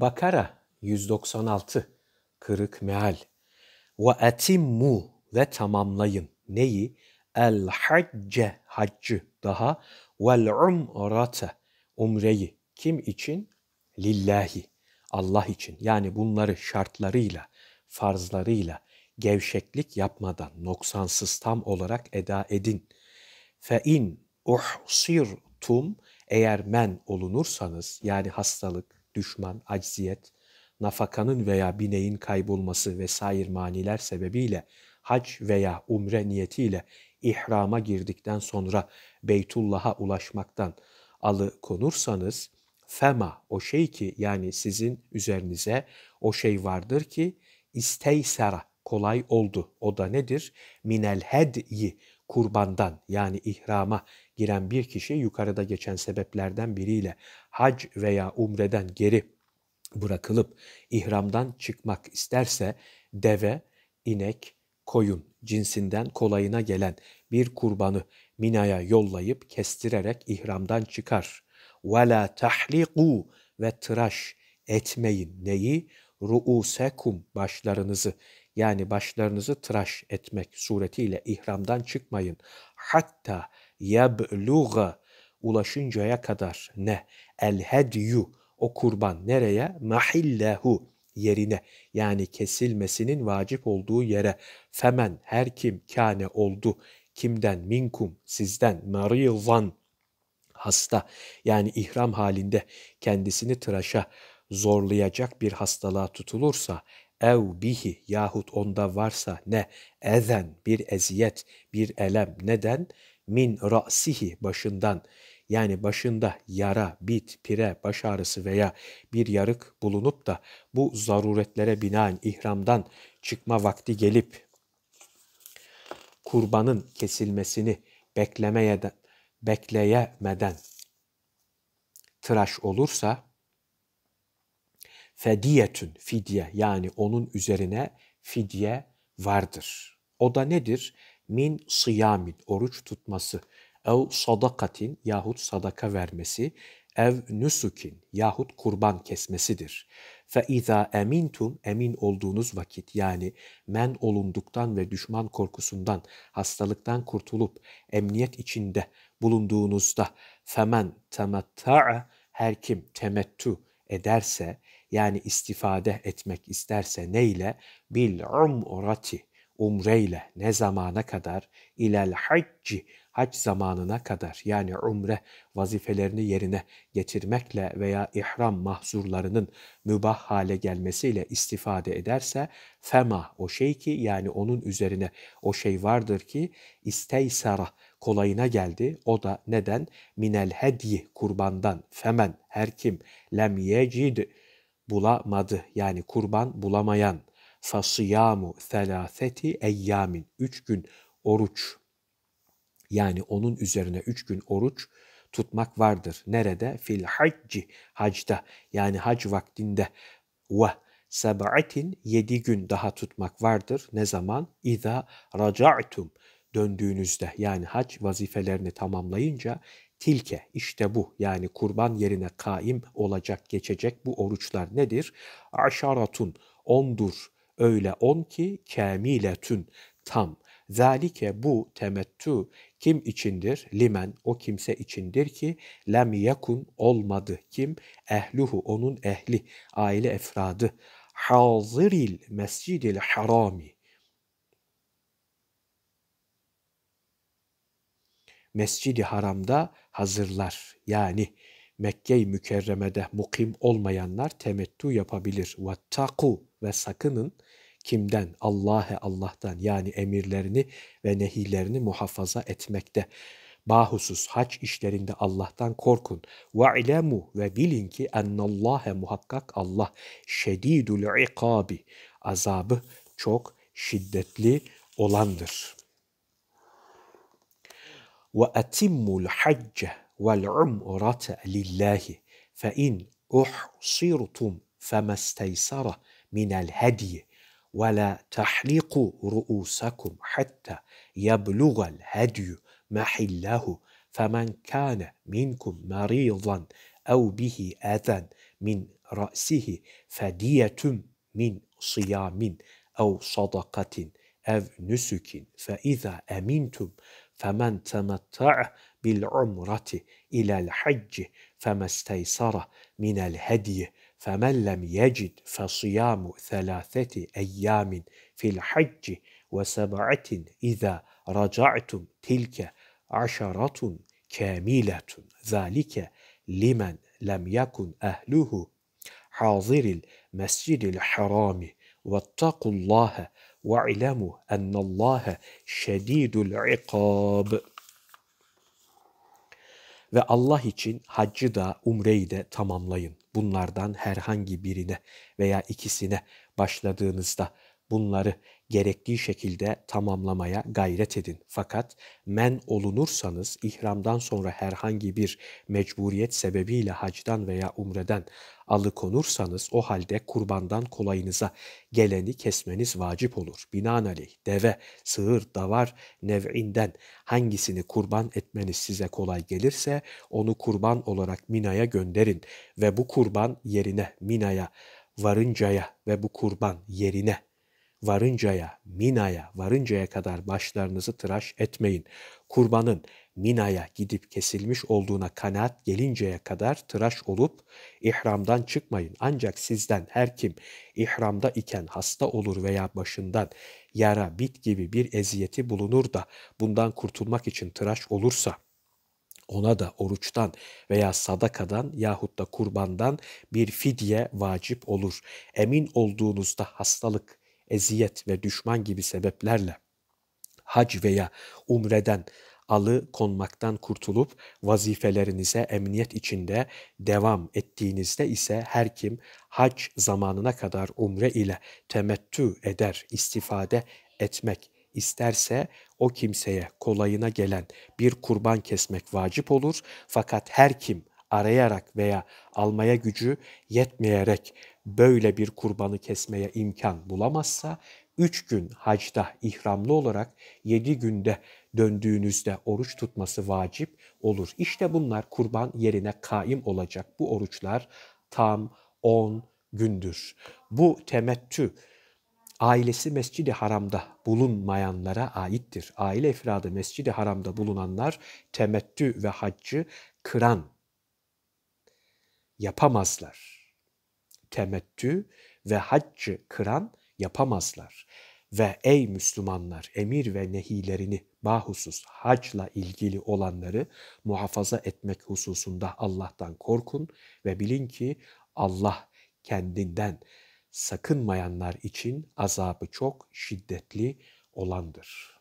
Bakara 196 kırık meal. Ve etimmu ve tamamlayın. Neyi? El hacce haccı daha vel umrata umreyi. Kim için? Lillahi. Allah için. Yani bunları şartlarıyla, farzlarıyla gevşeklik yapmadan noksansız tam olarak eda edin. Fe in uhsirtum eğer men olunursanız yani hastalık, düşman, acziyet, nafakanın veya bineğin kaybolması vesair maniler sebebiyle hac veya umre niyetiyle ihrama girdikten sonra Beytullah'a ulaşmaktan alıkonursanız fema o şey ki yani sizin üzerinize o şey vardır ki isteysera kolay oldu. O da nedir? Minel hedyi kurbandan yani ihrama giren bir kişi yukarıda geçen sebeplerden biriyle hac veya umreden geri bırakılıp ihramdan çıkmak isterse deve, inek, koyun cinsinden kolayına gelen bir kurbanı Mina'ya yollayıp kestirerek ihramdan çıkar. وَلَا تَحْلِقُوا ve tıraş etmeyin neyi? ruusekum başlarınızı yani başlarınızı tıraş etmek suretiyle ihramdan çıkmayın. Hatta yebluğa ulaşıncaya kadar ne? El hedyu o kurban nereye? Mahillehu yerine yani kesilmesinin vacip olduğu yere femen her kim kâne oldu kimden minkum sizden marivan hasta yani ihram halinde kendisini tıraşa zorlayacak bir hastalığa tutulursa ev bihi yahut onda varsa ne eden bir eziyet bir elem neden min rasihi başından yani başında yara, bit, pire, baş ağrısı veya bir yarık bulunup da bu zaruretlere binaen ihramdan çıkma vakti gelip kurbanın kesilmesini beklemeye de, bekleyemeden tıraş olursa fediyetün fidye yani onun üzerine fidye vardır. O da nedir? Min sıyamin oruç tutması ev sadakatin yahut sadaka vermesi, ev nusukin yahut kurban kesmesidir. Fe iza emintum emin olduğunuz vakit yani men olunduktan ve düşman korkusundan, hastalıktan kurtulup emniyet içinde bulunduğunuzda femen tematta'a her kim temettu ederse yani istifade etmek isterse neyle? Bil umrati umreyle ne zamana kadar ilel hacci hac zamanına kadar yani umre vazifelerini yerine getirmekle veya ihram mahzurlarının mübah hale gelmesiyle istifade ederse fema o şey ki yani onun üzerine o şey vardır ki isteysara kolayına geldi. O da neden? Minel hedyi kurbandan femen her kim lem yecid bulamadı yani kurban bulamayan fasiyamu selaseti eyyamin üç gün oruç yani onun üzerine üç gün oruç tutmak vardır. Nerede? Fil hacci, hacda yani hac vaktinde ve seb'atin yedi gün daha tutmak vardır. Ne zaman? İza raca'tum döndüğünüzde yani hac vazifelerini tamamlayınca tilke işte bu yani kurban yerine kaim olacak geçecek bu oruçlar nedir? Aşaratun ondur öyle on ki kemiletun tam Zalike bu temettu kim içindir? Limen o kimse içindir ki lem yakun olmadı. Kim? Ehluhu onun ehli, aile efradı. Haziril mescidil harami. Mescidi haramda hazırlar. Yani Mekke-i Mükerreme'de mukim olmayanlar temettu yapabilir. Ve ve sakının Kimden? Allah'e Allah'tan yani emirlerini ve nehilerini muhafaza etmekte. Bahusus hac işlerinde Allah'tan korkun. Ve ilemu ve bilin ki ennallâhe muhakkak Allah şedidul ikabi azabı çok şiddetli olandır. Ve etimmul hacce vel umrate lillahi fe in uhsirtum femasteysara minel hediye ولا تحلقوا رؤوسكم حتى يبلغ الهدي محله فمن كان منكم مريضا أو به أذى من رأسه فدية من صيام أو صدقة أو نسك فإذا أمنتم فمن تمتع بالعمرة إلى الحج فما استيسر من الهدي فَمَنْ لَمْ يَجِدْ فَصِيَامُ ثَلَاثَةِ اَيَّامٍ فِي الْحَجِّ وَسَبْعَةٍ اِذَا رَجَعْتُمْ تِلْكَ عَشَرَةٌ كَامِلَةٌ ذَلِكَ لِمَنْ لَمْ يَكُنْ أَهْلُهُ حاضر المسجد الحرام واتقوا الله واعلموا أن الله şedidul العقاب Ve Allah için haccı da umreyi de tamamlayın bunlardan herhangi birine veya ikisine başladığınızda bunları gerektiği şekilde tamamlamaya gayret edin. Fakat men olunursanız ihramdan sonra herhangi bir mecburiyet sebebiyle hacdan veya umreden alıkonursanız o halde kurbandan kolayınıza geleni kesmeniz vacip olur. Binaenaleyh deve, sığır, davar nev'inden hangisini kurban etmeniz size kolay gelirse onu kurban olarak Mina'ya gönderin ve bu kurban yerine Mina'ya varıncaya ve bu kurban yerine varıncaya, Mina'ya, varıncaya kadar başlarınızı tıraş etmeyin. Kurbanın Mina'ya gidip kesilmiş olduğuna kanaat gelinceye kadar tıraş olup ihramdan çıkmayın. Ancak sizden her kim ihramda iken hasta olur veya başından yara, bit gibi bir eziyeti bulunur da bundan kurtulmak için tıraş olursa ona da oruçtan veya sadakadan yahut da kurbandan bir fidye vacip olur. Emin olduğunuzda hastalık eziyet ve düşman gibi sebeplerle hac veya umreden alı konmaktan kurtulup vazifelerinize emniyet içinde devam ettiğinizde ise her kim hac zamanına kadar umre ile temettü eder, istifade etmek isterse o kimseye kolayına gelen bir kurban kesmek vacip olur. Fakat her kim arayarak veya almaya gücü yetmeyerek böyle bir kurbanı kesmeye imkan bulamazsa, üç gün hacda ihramlı olarak yedi günde döndüğünüzde oruç tutması vacip olur. İşte bunlar kurban yerine kaim olacak. Bu oruçlar tam on gündür. Bu temettü ailesi Mescid-i Haram'da bulunmayanlara aittir. Aile ifradı Mescid-i Haram'da bulunanlar temettü ve haccı kıran yapamazlar temettü ve haccı kıran yapamazlar. Ve ey Müslümanlar emir ve nehilerini bahusus hacla ilgili olanları muhafaza etmek hususunda Allah'tan korkun ve bilin ki Allah kendinden sakınmayanlar için azabı çok şiddetli olandır.''